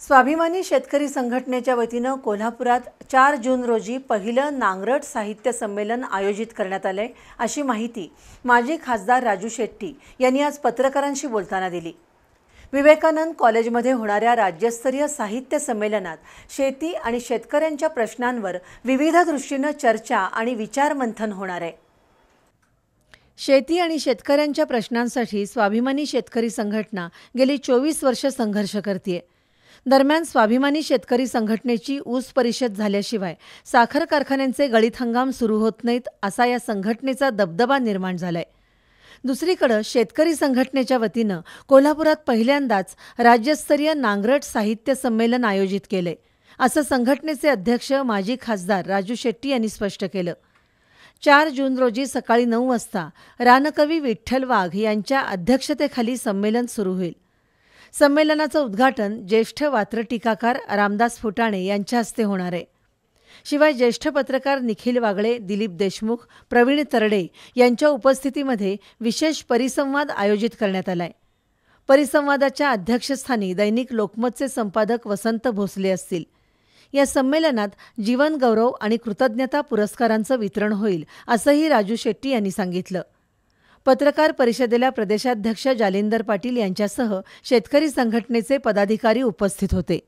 स्वाभिमानी शेतकरी संघटनेच्या वतीनं कोल्हापुरात चार जून रोजी पहिलं नांगरट साहित्य संमेलन आयोजित करण्यात आलं आहे अशी माहिती माजी खासदार राजू शेट्टी यांनी आज पत्रकारांशी बोलताना दिली विवेकानंद कॉलेजमध्ये होणाऱ्या राज्यस्तरीय साहित्य संमेलनात शेती आणि शेतकऱ्यांच्या प्रश्नांवर विविध दृष्टीनं चर्चा आणि विचारमंथन होणार आहे शेती आणि शेतकऱ्यांच्या प्रश्नांसाठी स्वाभिमानी शेतकरी संघटना गेली चोवीस वर्ष संघर्ष करते दरम्यान स्वाभिमानी शेतकरी संघटनेची ऊस परिषद झाल्याशिवाय साखर कारखान्यांचे गळीत हंगाम सुरू होत नाहीत असा या संघटनेचा दबदबा निर्माण झालाय दुसरीकडं शेतकरी संघटनेच्या वतीनं कोल्हापुरात पहिल्यांदाच राज्यस्तरीय नांगरट साहित्य संमेलन आयोजित केले असं संघटनेचे अध्यक्ष माजी खासदार राजू शेट्टी यांनी स्पष्ट केलं चार जून रोजी सकाळी नऊ वाजता रानकवी विठ्ठल वाघ यांच्या अध्यक्षतेखाली संमेलन सुरू होईल संमेलनाचं उद्घाटन ज्येष्ठ वात्र टीकाकार रामदास फुटाणे यांच्या हस्ते होणार आहे शिवाय ज्येष्ठ पत्रकार निखिल वागळे दिलीप देशमुख प्रवीण तरडे यांच्या उपस्थितीमध्ये विशेष परिसंवाद आयोजित करण्यात आलाय परिसंवादाच्या अध्यक्षस्थानी दैनिक लोकमतचे संपादक वसंत भोसले असतील या संमेलनात जीवन गौरव आणि कृतज्ञता पुरस्कारांचं वितरण होईल असंही राजू शेट्टी यांनी सांगितलं पत्रकार परिषदेला प्रदेशाध्यक्ष जालिंदर पाटील यांच्यासह शेतकरी संघटनेचे पदाधिकारी उपस्थित होते